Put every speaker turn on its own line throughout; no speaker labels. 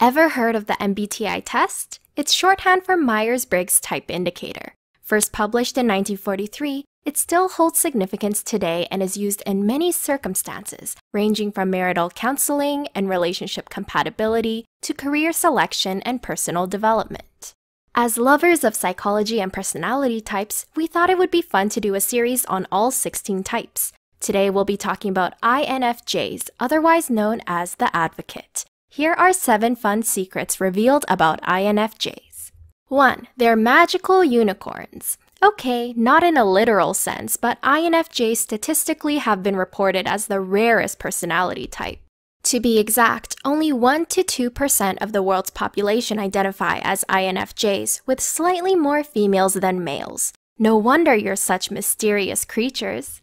Ever heard of the MBTI test? It's shorthand for Myers Briggs Type Indicator. First published in 1943, it still holds significance today and is used in many circumstances, ranging from marital counseling and relationship compatibility to career selection and personal development. As lovers of psychology and personality types, we thought it would be fun to do a series on all 16 types. Today, we'll be talking about INFJs, otherwise known as the advocate. Here are seven fun secrets revealed about INFJs. 1. They're magical unicorns. Okay, not in a literal sense, but INFJs statistically have been reported as the rarest personality type. To be exact, only 1 to 2% of the world's population identify as INFJs, with slightly more females than males. No wonder you're such mysterious creatures.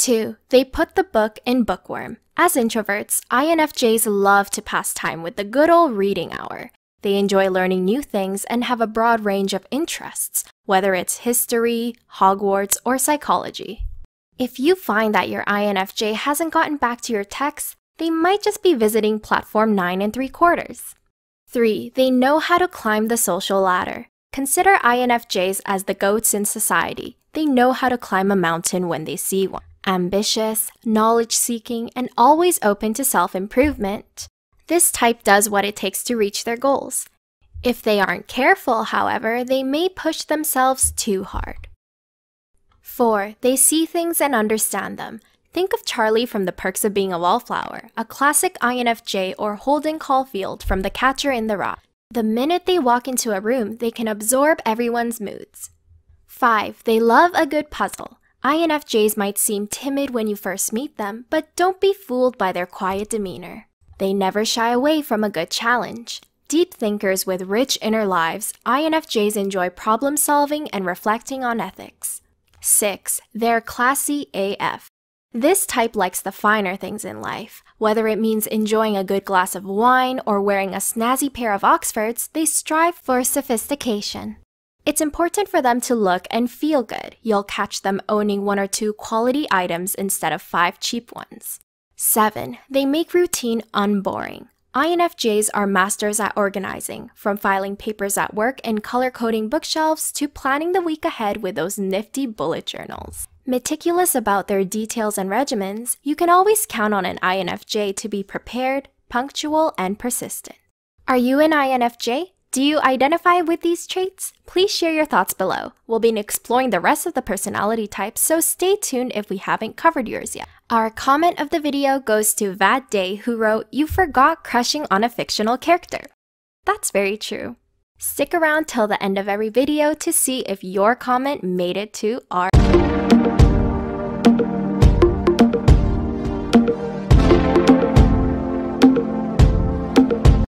2. They put the book in bookworm. As introverts, INFJs love to pass time with the good old reading hour. They enjoy learning new things and have a broad range of interests, whether it's history, Hogwarts, or psychology. If you find that your INFJ hasn't gotten back to your texts, they might just be visiting platform 9 and 3 quarters. 3. They know how to climb the social ladder. Consider INFJs as the goats in society. They know how to climb a mountain when they see one ambitious, knowledge seeking, and always open to self improvement. This type does what it takes to reach their goals. If they aren't careful, however, they may push themselves too hard. 4. They see things and understand them. Think of Charlie from The Perks of Being a Wallflower, a classic INFJ or Holden Caulfield from The Catcher in the Rye. The minute they walk into a room, they can absorb everyone's moods. 5. They love a good puzzle. INFJs might seem timid when you first meet them, but don't be fooled by their quiet demeanor. They never shy away from a good challenge. Deep thinkers with rich inner lives, INFJs enjoy problem solving and reflecting on ethics. 6. They're classy AF. This type likes the finer things in life. Whether it means enjoying a good glass of wine or wearing a snazzy pair of Oxfords, they strive for sophistication. It's important for them to look and feel good. You'll catch them owning one or two quality items instead of five cheap ones. 7. They make routine unboring. INFJs are masters at organizing, from filing papers at work and color coding bookshelves to planning the week ahead with those nifty bullet journals. Meticulous about their details and regimens, you can always count on an INFJ to be prepared, punctual, and persistent. Are you an INFJ? Do you identify with these traits? Please share your thoughts below. We'll be exploring the rest of the personality types, so stay tuned if we haven't covered yours yet. Our comment of the video goes to Vad Day, who wrote, You forgot crushing on a fictional character. That's very true. Stick around till the end of every video to see if your comment made it to our